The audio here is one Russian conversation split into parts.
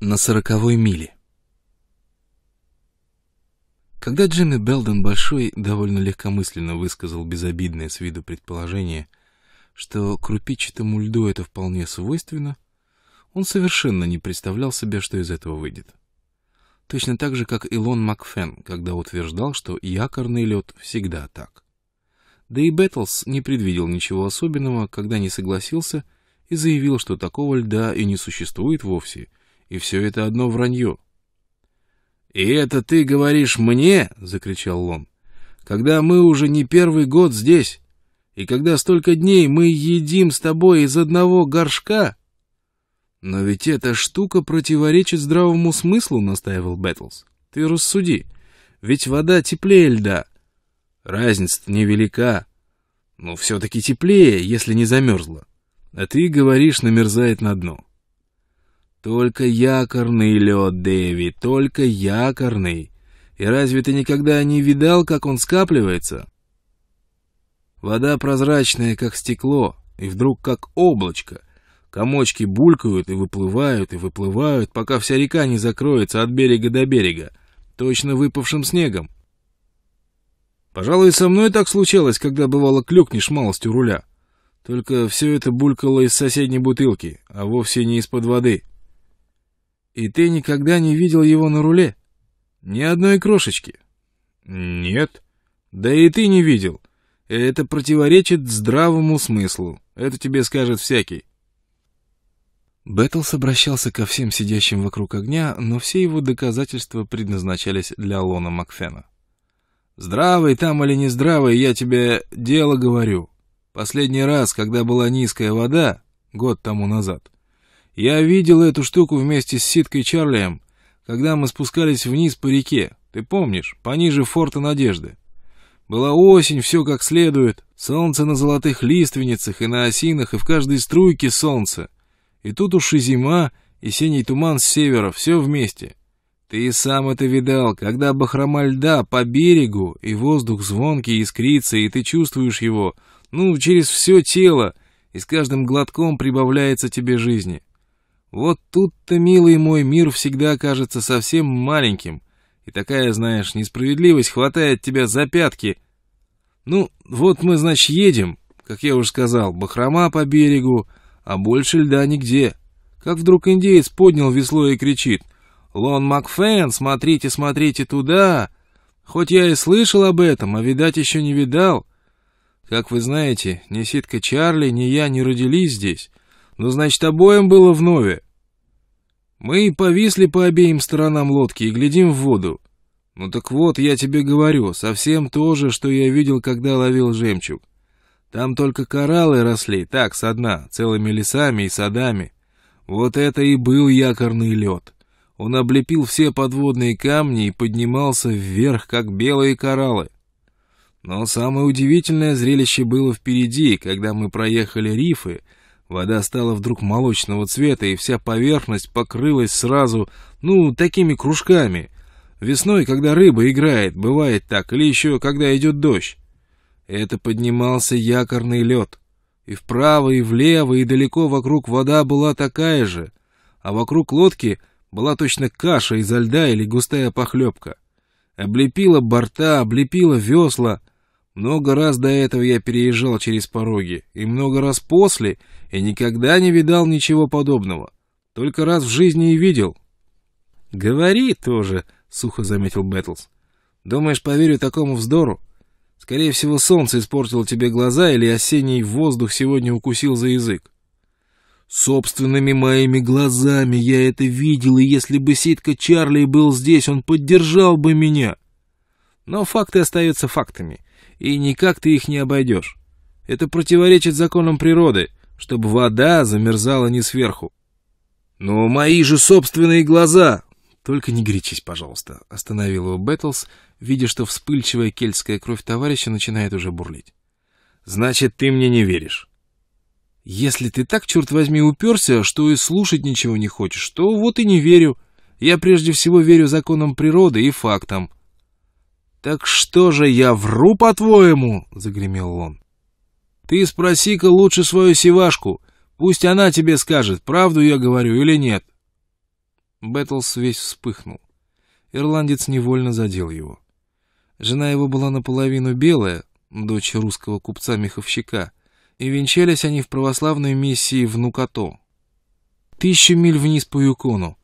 на сороковой миле. Когда Джимми Белден Большой довольно легкомысленно высказал безобидное с виду предположение, что крупичатому льду это вполне свойственно, он совершенно не представлял себе, что из этого выйдет. Точно так же, как Илон Макфен, когда утверждал, что якорный лед всегда так. Да и Беттлс не предвидел ничего особенного, когда не согласился и заявил, что такого льда и не существует вовсе — и все это одно вранье. «И это ты говоришь мне?» — закричал Лон. «Когда мы уже не первый год здесь, и когда столько дней мы едим с тобой из одного горшка...» «Но ведь эта штука противоречит здравому смыслу», — настаивал Бэтлс. «Ты рассуди. Ведь вода теплее льда. Разница-то невелика. Но все-таки теплее, если не замерзла. А ты говоришь, намерзает на дно». Только якорный лед, Дэви, только якорный. И разве ты никогда не видал, как он скапливается? Вода прозрачная, как стекло, и вдруг как облачко. Комочки булькают и выплывают, и выплывают, пока вся река не закроется от берега до берега, точно выпавшим снегом. Пожалуй, со мной так случалось, когда бывало клюкнешь у руля. Только все это булькало из соседней бутылки, а вовсе не из-под воды. И ты никогда не видел его на руле? Ни одной крошечки? Нет. Да и ты не видел. Это противоречит здравому смыслу. Это тебе скажет всякий. Бэтлс обращался ко всем сидящим вокруг огня, но все его доказательства предназначались для Лона Макфена. «Здравый там или не здравый, я тебе дело говорю. Последний раз, когда была низкая вода, год тому назад, я видел эту штуку вместе с Ситкой Чарлием, когда мы спускались вниз по реке. Ты помнишь, пониже форта Надежды. Была осень, все как следует. Солнце на золотых лиственницах и на осинах, и в каждой струйке солнце. И тут уж и зима, и синий туман с севера, все вместе. Ты и сам это видал, когда бахрома льда по берегу, и воздух звонкий искрится, и ты чувствуешь его, ну, через все тело, и с каждым глотком прибавляется тебе жизни. Вот тут-то, милый мой, мир всегда кажется совсем маленьким, и такая, знаешь, несправедливость хватает тебя за пятки. Ну, вот мы, значит, едем, как я уже сказал, бахрома по берегу, а больше льда нигде. Как вдруг индеец поднял весло и кричит. «Лон Макфен, смотрите, смотрите туда!» Хоть я и слышал об этом, а, видать, еще не видал. Как вы знаете, ни Ситка Чарли, ни я не родились здесь. Но, ну, значит, обоим было вновь. Мы повисли по обеим сторонам лодки и глядим в воду. Ну так вот, я тебе говорю, совсем то же, что я видел, когда ловил жемчуг. Там только кораллы росли, так, со дна, целыми лесами и садами. Вот это и был якорный лед. Он облепил все подводные камни и поднимался вверх, как белые кораллы. Но самое удивительное зрелище было впереди, когда мы проехали рифы, Вода стала вдруг молочного цвета, и вся поверхность покрылась сразу, ну, такими кружками. Весной, когда рыба играет, бывает так, или еще когда идет дождь. Это поднимался якорный лед. И вправо, и влево, и далеко вокруг вода была такая же, а вокруг лодки была точно каша изо льда или густая похлебка. Облепила борта, облепила весла — много раз до этого я переезжал через пороги, и много раз после, и никогда не видал ничего подобного. Только раз в жизни и видел. — Говори тоже, — сухо заметил Бэтлс. — Думаешь, поверю такому вздору? Скорее всего, солнце испортило тебе глаза, или осенний воздух сегодня укусил за язык. Собственными моими глазами я это видел, и если бы Ситка Чарли был здесь, он поддержал бы меня. Но факты остаются фактами и никак ты их не обойдешь. Это противоречит законам природы, чтобы вода замерзала не сверху. Но мои же собственные глаза! Только не горячись, пожалуйста, остановил его Бэтлс, видя, что вспыльчивая кельтская кровь товарища начинает уже бурлить. Значит, ты мне не веришь. Если ты так, черт возьми, уперся, что и слушать ничего не хочешь, то вот и не верю. Я прежде всего верю законам природы и фактам. «Так что же, я вру, по-твоему?» — загремел он. «Ты спроси-ка лучше свою сивашку. Пусть она тебе скажет, правду я говорю или нет». Бэтлс весь вспыхнул. Ирландец невольно задел его. Жена его была наполовину белая, дочь русского купца-меховщика, и венчались они в православной миссии в Нукато. Тысячи миль вниз по Юкону,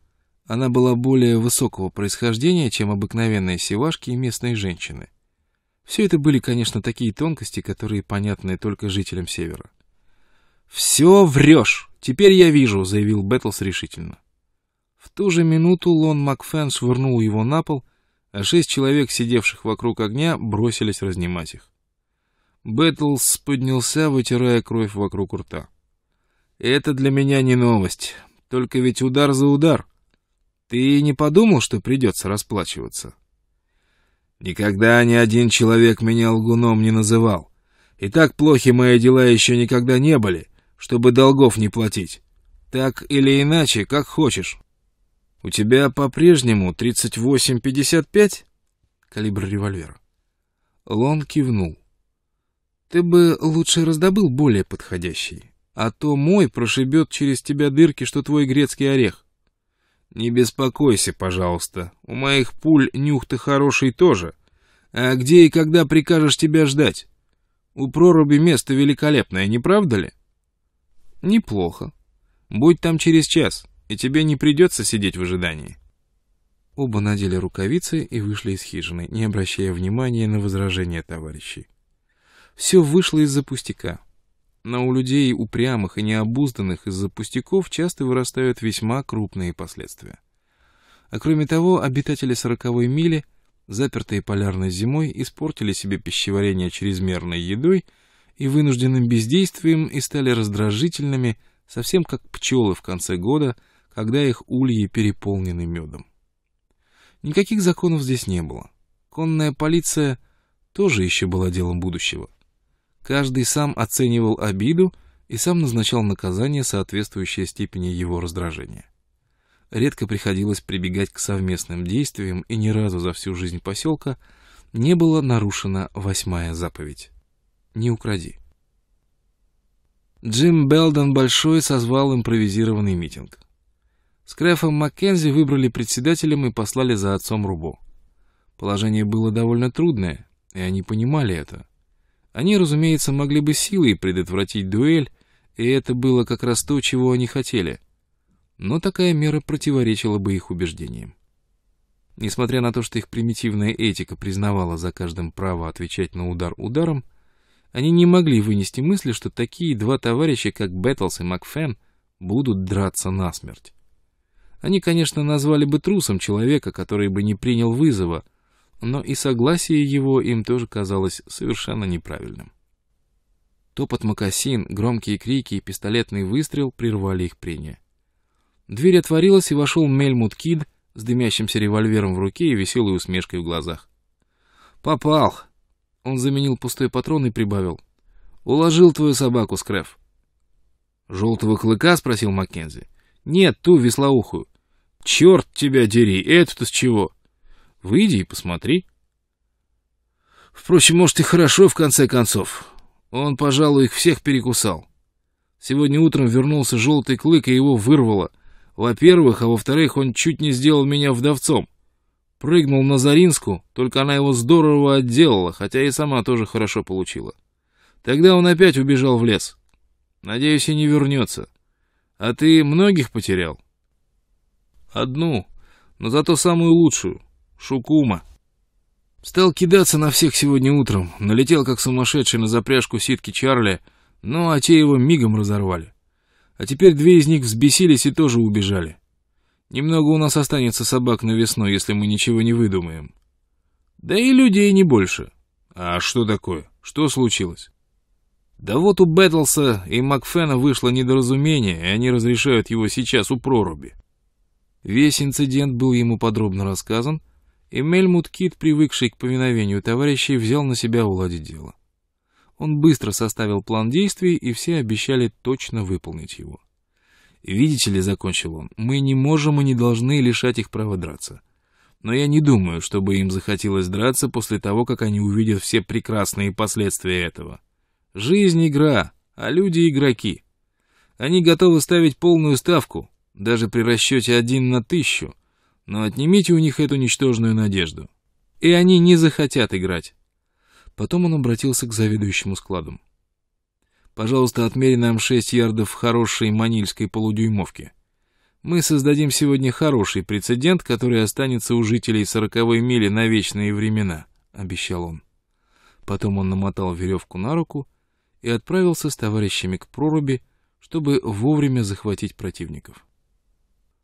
она была более высокого происхождения, чем обыкновенные севашки и местные женщины. Все это были, конечно, такие тонкости, которые понятны только жителям Севера. «Все врешь! Теперь я вижу!» — заявил Бэтлс решительно. В ту же минуту Лон Макфен швырнул его на пол, а шесть человек, сидевших вокруг огня, бросились разнимать их. Бэтлс поднялся, вытирая кровь вокруг рта. «Это для меня не новость. Только ведь удар за удар. Ты не подумал, что придется расплачиваться? Никогда ни один человек меня лгуном не называл. И так плохи мои дела еще никогда не были, чтобы долгов не платить. Так или иначе, как хочешь. У тебя по-прежнему 38-55? Калибр револьвера. Лон кивнул. Ты бы лучше раздобыл более подходящий, а то мой прошибет через тебя дырки, что твой грецкий орех. «Не беспокойся, пожалуйста. У моих пуль нюх ты хороший тоже. А где и когда прикажешь тебя ждать? У проруби место великолепное, не правда ли?» «Неплохо. Будь там через час, и тебе не придется сидеть в ожидании». Оба надели рукавицы и вышли из хижины, не обращая внимания на возражения товарищей. Все вышло из-за пустяка но у людей упрямых и необузданных из-за пустяков часто вырастают весьма крупные последствия. А кроме того, обитатели сороковой мили, запертые полярной зимой, испортили себе пищеварение чрезмерной едой и вынужденным бездействием и стали раздражительными, совсем как пчелы в конце года, когда их ульи переполнены медом. Никаких законов здесь не было. Конная полиция тоже еще была делом будущего — Каждый сам оценивал обиду и сам назначал наказание, соответствующее степени его раздражения. Редко приходилось прибегать к совместным действиям, и ни разу за всю жизнь поселка не была нарушена восьмая заповедь «Не укради». Джим Белден Большой созвал импровизированный митинг. С Маккензи выбрали председателем и послали за отцом Рубо. Положение было довольно трудное, и они понимали это. Они, разумеется, могли бы силой предотвратить дуэль, и это было как раз то, чего они хотели. Но такая мера противоречила бы их убеждениям. Несмотря на то, что их примитивная этика признавала за каждым право отвечать на удар ударом, они не могли вынести мысли, что такие два товарища, как Бэттлс и Макфен, будут драться насмерть. Они, конечно, назвали бы трусом человека, который бы не принял вызова — но и согласие его им тоже казалось совершенно неправильным. Топот макасин, громкие крики и пистолетный выстрел прервали их прения. Дверь отворилась, и вошел Мельмут Кид с дымящимся револьвером в руке и веселой усмешкой в глазах. «Попал!» Он заменил пустой патрон и прибавил. «Уложил твою собаку, Скреф». «Желтого клыка?» — спросил Маккензи. «Нет, ту веслоухую». «Черт тебя дери! Это-то с чего?» Выйди и посмотри. Впрочем, может и хорошо, в конце концов. Он, пожалуй, их всех перекусал. Сегодня утром вернулся желтый клык, и его вырвало. Во-первых, а во-вторых, он чуть не сделал меня вдовцом. Прыгнул на Заринску, только она его здорово отделала, хотя и сама тоже хорошо получила. Тогда он опять убежал в лес. Надеюсь, и не вернется. А ты многих потерял? Одну, но зато самую лучшую. Шукума. Стал кидаться на всех сегодня утром, налетел как сумасшедший на запряжку ситки Чарли, но ну, а те его мигом разорвали. А теперь две из них взбесились и тоже убежали. Немного у нас останется собак на весну, если мы ничего не выдумаем. Да и людей не больше. А что такое? Что случилось? Да вот у Бэттлса и Макфена вышло недоразумение, и они разрешают его сейчас у проруби. Весь инцидент был ему подробно рассказан, и Мельмут-Кит, привыкший к повиновению товарищей, взял на себя уладить дело. Он быстро составил план действий, и все обещали точно выполнить его. «Видите ли», — закончил он, — «мы не можем и не должны лишать их права драться. Но я не думаю, чтобы им захотелось драться после того, как они увидят все прекрасные последствия этого. Жизнь — игра, а люди — игроки. Они готовы ставить полную ставку, даже при расчете один на тысячу, но отнимите у них эту ничтожную надежду. И они не захотят играть. Потом он обратился к заведующему складом. «Пожалуйста, отмери нам шесть ярдов хорошей манильской полудюймовки. Мы создадим сегодня хороший прецедент, который останется у жителей сороковой мили на вечные времена», — обещал он. Потом он намотал веревку на руку и отправился с товарищами к проруби, чтобы вовремя захватить противников.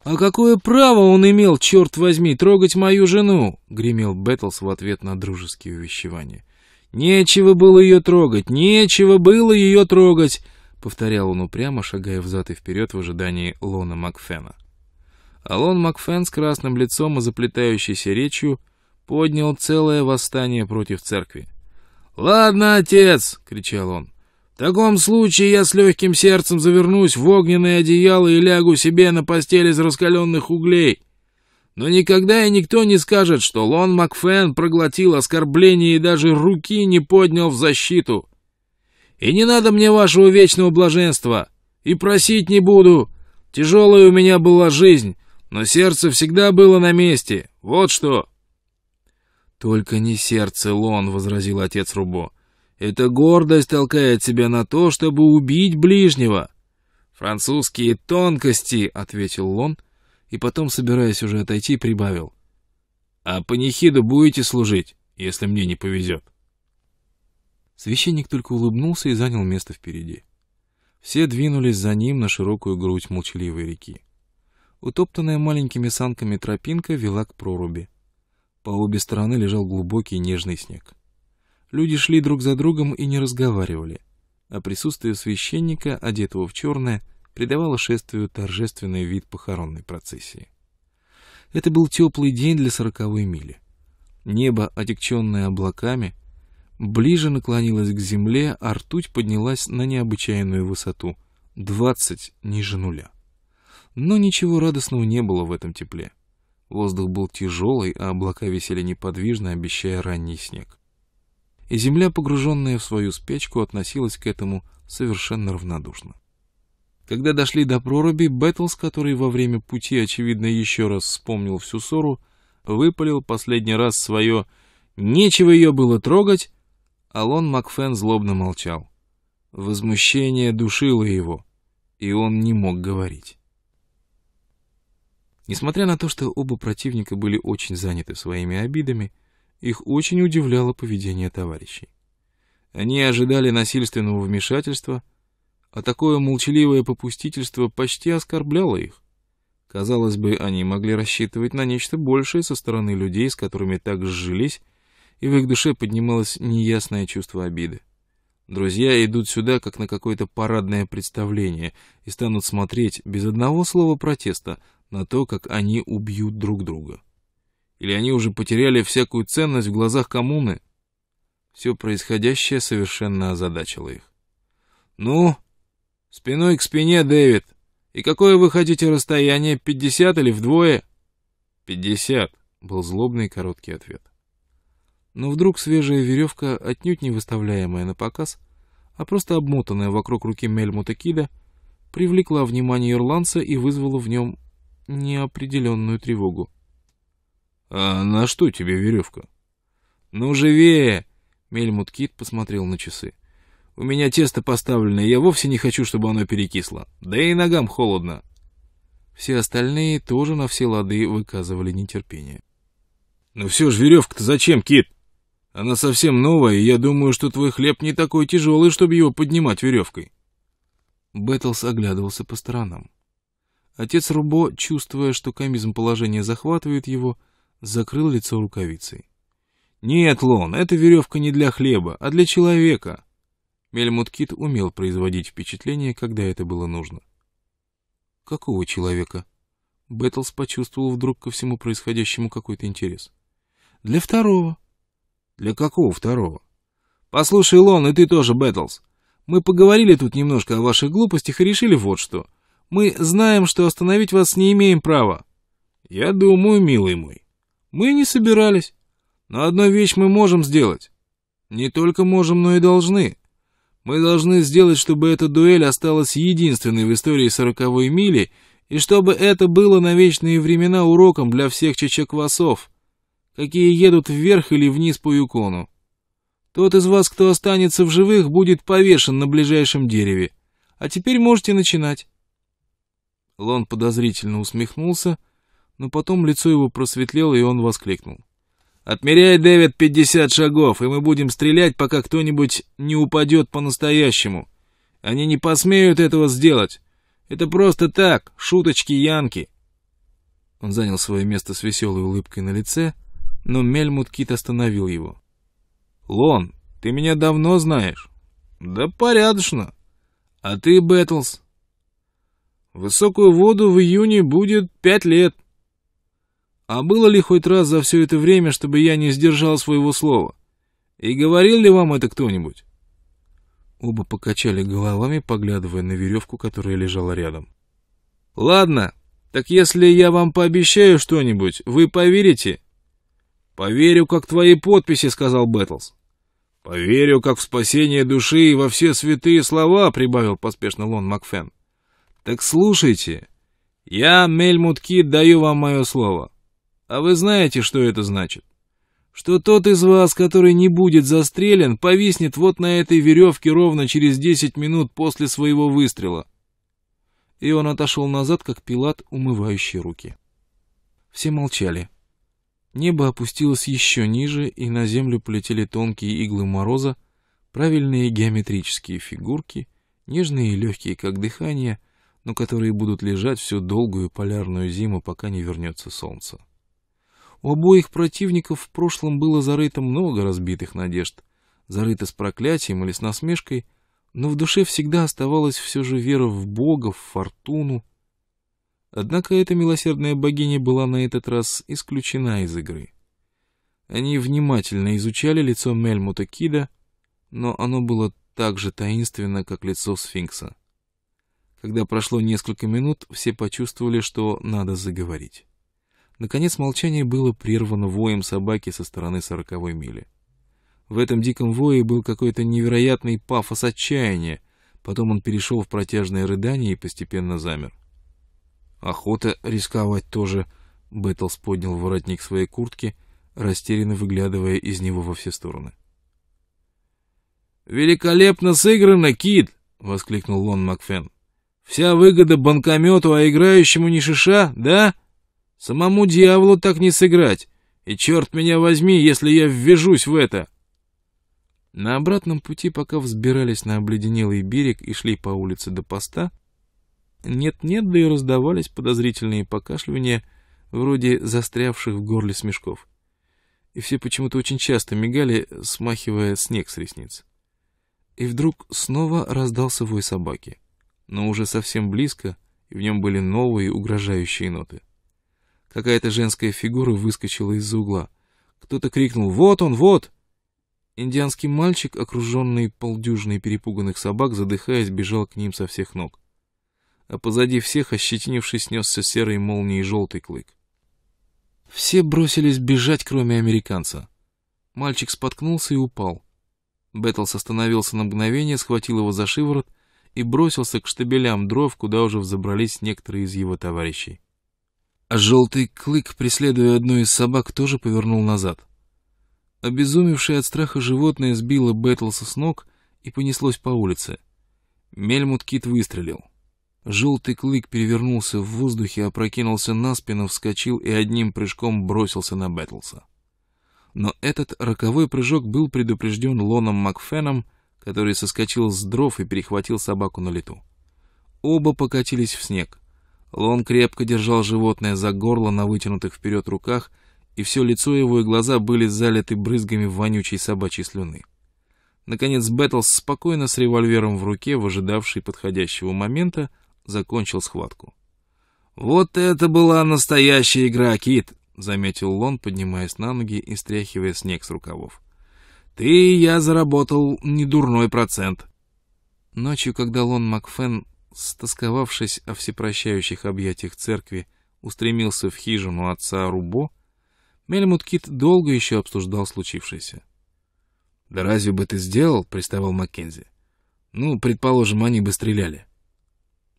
«А какое право он имел, черт возьми, трогать мою жену?» — гремел Бэтлс в ответ на дружеские увещевания. «Нечего было ее трогать! Нечего было ее трогать!» — повторял он упрямо, шагая взад и вперед в ожидании Лона Макфена. А Лон Макфен с красным лицом и заплетающейся речью поднял целое восстание против церкви. «Ладно, отец!» — кричал он. В таком случае я с легким сердцем завернусь в огненное одеяло и лягу себе на постель из раскаленных углей. Но никогда и никто не скажет, что Лон Макфен проглотил оскорбление и даже руки не поднял в защиту. И не надо мне вашего вечного блаженства. И просить не буду. Тяжелая у меня была жизнь, но сердце всегда было на месте. Вот что. — Только не сердце, Лон, — возразил отец Рубо. Эта гордость толкает тебя на то, чтобы убить ближнего. Французские тонкости, ответил он, и потом, собираясь уже отойти, прибавил. А панихиду будете служить, если мне не повезет. Священник только улыбнулся и занял место впереди. Все двинулись за ним на широкую грудь молчаливой реки. Утоптанная маленькими санками тропинка вела к проруби. По обе стороны лежал глубокий нежный снег. Люди шли друг за другом и не разговаривали, а присутствие священника, одетого в черное, придавало шествию торжественный вид похоронной процессии. Это был теплый день для сороковой мили. Небо, отекченное облаками, ближе наклонилось к земле, а ртуть поднялась на необычайную высоту — двадцать ниже нуля. Но ничего радостного не было в этом тепле. Воздух был тяжелый, а облака висели неподвижно, обещая ранний снег и земля, погруженная в свою спечку, относилась к этому совершенно равнодушно. Когда дошли до проруби, Бэттлс, который во время пути, очевидно, еще раз вспомнил всю ссору, выпалил последний раз свое «нечего ее было трогать», Алон Макфен злобно молчал. Возмущение душило его, и он не мог говорить. Несмотря на то, что оба противника были очень заняты своими обидами, их очень удивляло поведение товарищей. Они ожидали насильственного вмешательства, а такое молчаливое попустительство почти оскорбляло их. Казалось бы, они могли рассчитывать на нечто большее со стороны людей, с которыми так сжились, и в их душе поднималось неясное чувство обиды. Друзья идут сюда, как на какое-то парадное представление, и станут смотреть без одного слова протеста на то, как они убьют друг друга. Или они уже потеряли всякую ценность в глазах коммуны? Все происходящее совершенно озадачило их. «Ну, спиной к спине, Дэвид. И какое вы хотите расстояние, пятьдесят или вдвое?» «Пятьдесят», — был злобный короткий ответ. Но вдруг свежая веревка, отнюдь не выставляемая на показ, а просто обмотанная вокруг руки Мельмута Кида, привлекла внимание ирландца и вызвала в нем неопределенную тревогу. «А на что тебе веревка?» «Ну, живее!» — Мельмут Кит посмотрел на часы. «У меня тесто поставлено, я вовсе не хочу, чтобы оно перекисло. Да и ногам холодно». Все остальные тоже на все лады выказывали нетерпение. «Ну все ж веревка-то зачем, Кит? Она совсем новая, и я думаю, что твой хлеб не такой тяжелый, чтобы его поднимать веревкой». Бэттлс оглядывался по сторонам. Отец Рубо, чувствуя, что комизм положения захватывает его, — закрыл лицо рукавицей. «Нет, Лон, эта веревка не для хлеба, а для человека!» Мельмуткит умел производить впечатление, когда это было нужно. «Какого человека?» Беттлс почувствовал вдруг ко всему происходящему какой-то интерес. «Для второго». «Для какого второго?» «Послушай, Лон, и ты тоже, Беттлс. Мы поговорили тут немножко о ваших глупостях и решили вот что. Мы знаем, что остановить вас не имеем права». «Я думаю, милый мой, мы не собирались. Но одну вещь мы можем сделать. Не только можем, но и должны. Мы должны сделать, чтобы эта дуэль осталась единственной в истории сороковой мили, и чтобы это было на вечные времена уроком для всех чечеквасов, какие едут вверх или вниз по Юкону. Тот из вас, кто останется в живых, будет повешен на ближайшем дереве. А теперь можете начинать. Лон подозрительно усмехнулся, — но потом лицо его просветлело, и он воскликнул. «Отмеряй, Дэвид, пятьдесят шагов, и мы будем стрелять, пока кто-нибудь не упадет по-настоящему. Они не посмеют этого сделать. Это просто так, шуточки янки». Он занял свое место с веселой улыбкой на лице, но Мельмут Кит остановил его. «Лон, ты меня давно знаешь?» «Да порядочно. А ты, Бэтлс?» «Высокую воду в июне будет пять лет», а было ли хоть раз за все это время, чтобы я не сдержал своего слова? И говорил ли вам это кто-нибудь?» Оба покачали головами, поглядывая на веревку, которая лежала рядом. «Ладно, так если я вам пообещаю что-нибудь, вы поверите?» «Поверю, как твои подписи», — сказал Бэтлс. «Поверю, как в спасение души и во все святые слова», — прибавил поспешно Лон Макфен. «Так слушайте, я, Мельмут Кит, даю вам мое слово. А вы знаете, что это значит? Что тот из вас, который не будет застрелен, повиснет вот на этой веревке ровно через 10 минут после своего выстрела. И он отошел назад, как пилат, умывающий руки. Все молчали. Небо опустилось еще ниже, и на землю полетели тонкие иглы мороза, правильные геометрические фигурки, нежные и легкие, как дыхание, но которые будут лежать всю долгую полярную зиму, пока не вернется солнце. У обоих противников в прошлом было зарыто много разбитых надежд, зарыто с проклятием или с насмешкой, но в душе всегда оставалась все же вера в Бога, в фортуну. Однако эта милосердная богиня была на этот раз исключена из игры. Они внимательно изучали лицо Мельмута Кида, но оно было так же таинственно, как лицо сфинкса. Когда прошло несколько минут, все почувствовали, что надо заговорить. Наконец молчание было прервано воем собаки со стороны сороковой мили. В этом диком вое был какой-то невероятный пафос отчаяния. Потом он перешел в протяжное рыдание и постепенно замер. «Охота рисковать тоже», — Беттлс поднял воротник своей куртки, растерянно выглядывая из него во все стороны. «Великолепно сыграно, Кит!» — воскликнул Лон Макфен. «Вся выгода банкомету, а играющему не шиша, да?» Самому дьяволу так не сыграть. И черт меня возьми, если я ввяжусь в это. На обратном пути, пока взбирались на обледенелый берег и шли по улице до поста, нет-нет, да и раздавались подозрительные покашливания, вроде застрявших в горле смешков. И все почему-то очень часто мигали, смахивая снег с ресниц. И вдруг снова раздался вой собаки, но уже совсем близко, и в нем были новые угрожающие ноты. Какая-то женская фигура выскочила из-за угла. Кто-то крикнул «Вот он, вот!» Индианский мальчик, окруженный полдюжиной перепуганных собак, задыхаясь, бежал к ним со всех ног. А позади всех, ощетинившись, несся серой молнией желтый клык. Все бросились бежать, кроме американца. Мальчик споткнулся и упал. Беттлс остановился на мгновение, схватил его за шиворот и бросился к штабелям дров, куда уже взобрались некоторые из его товарищей. А желтый клык, преследуя одну из собак, тоже повернул назад. Обезумевшее от страха животное сбило Бэтлса с ног и понеслось по улице. Мельмут Кит выстрелил. Желтый клык перевернулся в воздухе, опрокинулся на спину, вскочил и одним прыжком бросился на Бэтлса. Но этот роковой прыжок был предупрежден Лоном Макфеном, который соскочил с дров и перехватил собаку на лету. Оба покатились в снег — Лон крепко держал животное за горло на вытянутых вперед руках, и все лицо его и глаза были залиты брызгами вонючей собачьей слюны. Наконец Бэттлс, спокойно с револьвером в руке, выжидавший подходящего момента, закончил схватку. «Вот это была настоящая игра, Кит!» — заметил Лон, поднимаясь на ноги и стряхивая снег с рукавов. «Ты и я заработал недурной процент». Ночью, когда Лон Макфен стосковавшись о всепрощающих объятиях церкви, устремился в хижину отца Рубо, Мельмут Кит долго еще обсуждал случившееся. «Да разве бы ты сделал?» — приставал Маккензи. «Ну, предположим, они бы стреляли».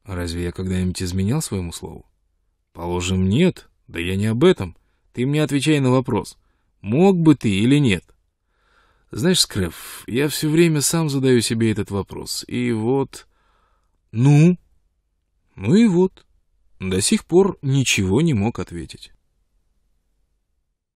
«Разве я когда-нибудь изменял своему слову?» «Положим, нет. Да я не об этом. Ты мне отвечай на вопрос, мог бы ты или нет». «Знаешь, Скрэф, я все время сам задаю себе этот вопрос, и вот...» «Ну?» «Ну и вот». До сих пор ничего не мог ответить.